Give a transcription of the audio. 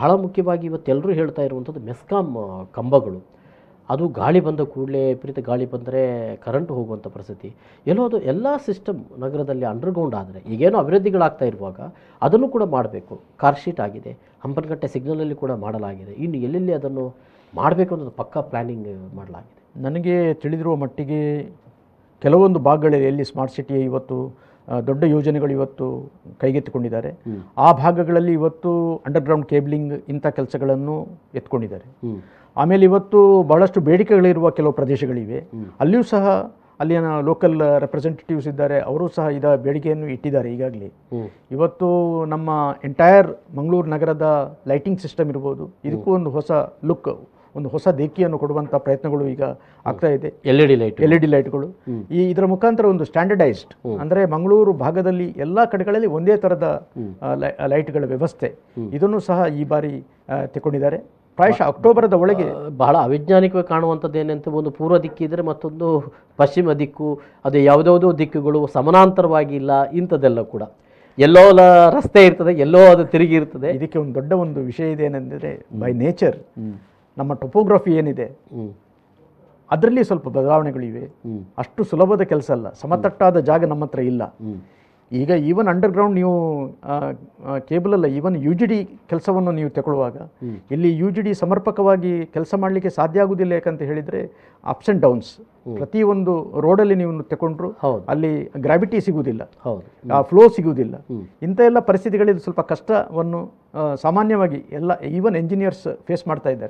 ಬಹಳ ಮುಖ್ಯವಾಗಿ ಇವತ್ತೆಲ್ಲರೂ ಹೇಳ್ತಾ ಇರುವಂಥದ್ದು ಮೆಸ್ಕಾಂ ಕಂಬಗಳು ಅದು ಗಾಳಿ ಬಂದ ಕೂಡಲೇ ವಿಪರೀತ ಗಾಳಿ ಬಂದರೆ ಕರೆಂಟ್ ಹೋಗುವಂಥ ಪರಿಸ್ಥಿತಿ ಎಲ್ಲೋ ಅದು ಎಲ್ಲ ಸಿಸ್ಟಮ್ ನಗರದಲ್ಲಿ ಅಂಡರ್ಗ್ರೌಂಡ್ ಆದರೆ ಈಗೇನೋ ಅಭಿವೃದ್ಧಿಗಳಾಗ್ತಾ ಇರುವಾಗ ಅದನ್ನು ಕೂಡ ಮಾಡಬೇಕು ಕಾರ್ ಶೀಟ್ ಆಗಿದೆ ಹಂಪನಕಟ್ಟೆ ಸಿಗ್ನಲಲ್ಲಿ ಕೂಡ ಮಾಡಲಾಗಿದೆ ಇನ್ನು ಎಲ್ಲೆಲ್ಲಿ ಅದನ್ನು ಮಾಡಬೇಕು ಅನ್ನೋದು ಪಕ್ಕಾ ಪ್ಲ್ಯಾನಿಂಗ್ ಮಾಡಲಾಗಿದೆ ನನಗೆ ತಿಳಿದಿರುವ ಮಟ್ಟಿಗೆ ಕೆಲವೊಂದು ಭಾಗಗಳಲ್ಲಿ ಎಲ್ಲಿ ಸ್ಮಾರ್ಟ್ ಸಿಟಿ ಇವತ್ತು ದೊಡ್ಡ ಯೋಜನೆಗಳು ಇವತ್ತು ಕೈಗೆತ್ತಿಕೊಂಡಿದ್ದಾರೆ ಆ ಭಾಗಗಳಲ್ಲಿ ಇವತ್ತು ಅಂಡರ್ಗ್ರೌಂಡ್ ಕೇಬ್ಲಿಂಗ್ ಇಂಥ ಕೆಲಸಗಳನ್ನು ಎತ್ಕೊಂಡಿದ್ದಾರೆ ಆಮೇಲೆ ಇವತ್ತು ಬಹಳಷ್ಟು ಬೇಡಿಕೆಗಳಿರುವ ಕೆಲವು ಪ್ರದೇಶಗಳಿವೆ ಅಲ್ಲಿಯೂ ಸಹ ಅಲ್ಲಿನ ಲೋಕಲ್ ರೆಪ್ರೆಸೆಂಟೇಟಿವ್ಸ್ ಇದ್ದಾರೆ ಅವರು ಸಹ ಇದ ಬೇಡಿಕೆಯನ್ನು ಇಟ್ಟಿದ್ದಾರೆ ಈಗಾಗಲೇ ಇವತ್ತು ನಮ್ಮ ಎಂಟೈರ್ ಮಂಗಳೂರು ನಗರದ ಲೈಟಿಂಗ್ ಸಿಸ್ಟಮ್ ಇರ್ಬೋದು ಇದಕ್ಕೂ ಒಂದು ಹೊಸ ಲುಕ್ ಒಂದು ಹೊಸ ದೇಕಿಯನ್ನು ಕೊಡುವಂಥ ಪ್ರಯತ್ನಗಳು ಈಗ ಆಗ್ತಾ ಇದೆ L E D light L E D ಲೈಟ್ಗಳು ಈ ಇದರ ಮುಖಾಂತರ ಒಂದು ಸ್ಟ್ಯಾಂಡರ್ಡೈಸ್ಡ್ ಅಂದರೆ ಮಂಗಳೂರು ಭಾಗದಲ್ಲಿ ಎಲ್ಲ ಕಡೆಗಳಲ್ಲಿ ಒಂದೇ ಥರದ ಲೈಟ್ಗಳ ವ್ಯವಸ್ಥೆ ಇದನ್ನು ಸಹ ಈ ಬಾರಿ ತೆಕ್ಕೊಂಡಿದ್ದಾರೆ ಪ್ರಾಯಶಃ ಅಕ್ಟೋಬರದ ಒಳಗೆ ಬಹಳ ಅವಿಜ್ಞಾನಿಕವಾಗಿ ಕಾಣುವಂಥದ್ದು ಏನಂತ ಒಂದು ಪೂರ್ವ ದಿಕ್ಕಿದ್ರೆ ಮತ್ತೊಂದು ಪಶ್ಚಿಮ ದಿಕ್ಕು ಅದು ಯಾವುದ್ಯಾವುದೋ ದಿಕ್ಕುಗಳು ಸಮಾನಾಂತರವಾಗಿ ಇಲ್ಲ ಇಂಥದ್ದೆಲ್ಲ ಕೂಡ ಎಲ್ಲೋ ರಸ್ತೆ ಇರ್ತದೆ ಎಲ್ಲೋ ಅದು ತಿರುಗಿ ಇರ್ತದೆ ಇದಕ್ಕೆ ಒಂದು ದೊಡ್ಡ ಒಂದು ವಿಷಯ ಇದೆ ಏನಂದರೆ ಬೈ ನೇಚರ್ ನಮ್ಮ ಟೊಪೋಗ್ರಫಿ ಏನಿದೆ ಅದರಲ್ಲಿ ಸ್ವಲ್ಪ ಬದಲಾವಣೆಗಳಿವೆ ಅಷ್ಟು ಸುಲಭದ ಕೆಲಸ ಅಲ್ಲ ಸಮತಟ್ಟಾದ ಜಾಗ ನಮ್ಮ ಹತ್ರ ಇಲ್ಲ ಈಗ ಈವನ್ ಅಂಡರ್ಗ್ರೌಂಡ್ ನೀವು ಕೇಬಲ್ ಅಲ್ಲ ಈವನ್ ಯು ಜಿ ಡಿ ಕೆಲಸವನ್ನು ನೀವು ತಗೊಳ್ಳುವಾಗ ಇಲ್ಲಿ ಯು ಜಿ ಡಿ ಸಮರ್ಪಕವಾಗಿ ಕೆಲಸ ಮಾಡಲಿಕ್ಕೆ ಸಾಧ್ಯ ಆಗುವುದಿಲ್ಲ ಯಾಕಂತ ಹೇಳಿದರೆ ಅಪ್ಸ್ ಆ್ಯಂಡ್ ಡೌನ್ಸ್ ಪ್ರತಿಯೊಂದು ರೋಡಲ್ಲಿ ನೀವು ತಗೊಂಡ್ರು ಅಲ್ಲಿ ಗ್ರಾವಿಟಿ ಸಿಗುವುದಿಲ್ಲ ಆ ಫ್ಲೋ ಸಿಗುವುದಿಲ್ಲ ಇಂಥ ಎಲ್ಲ ಪರಿಸ್ಥಿತಿಗಳಲ್ಲಿ ಸ್ವಲ್ಪ ಕಷ್ಟವನ್ನು ಸಾಮಾನ್ಯವಾಗಿ ಎಲ್ಲ ಈವನ್ ಎಂಜಿನಿಯರ್ಸ್ ಫೇಸ್ ಮಾಡ್ತಾ ಇದ್ದಾರೆ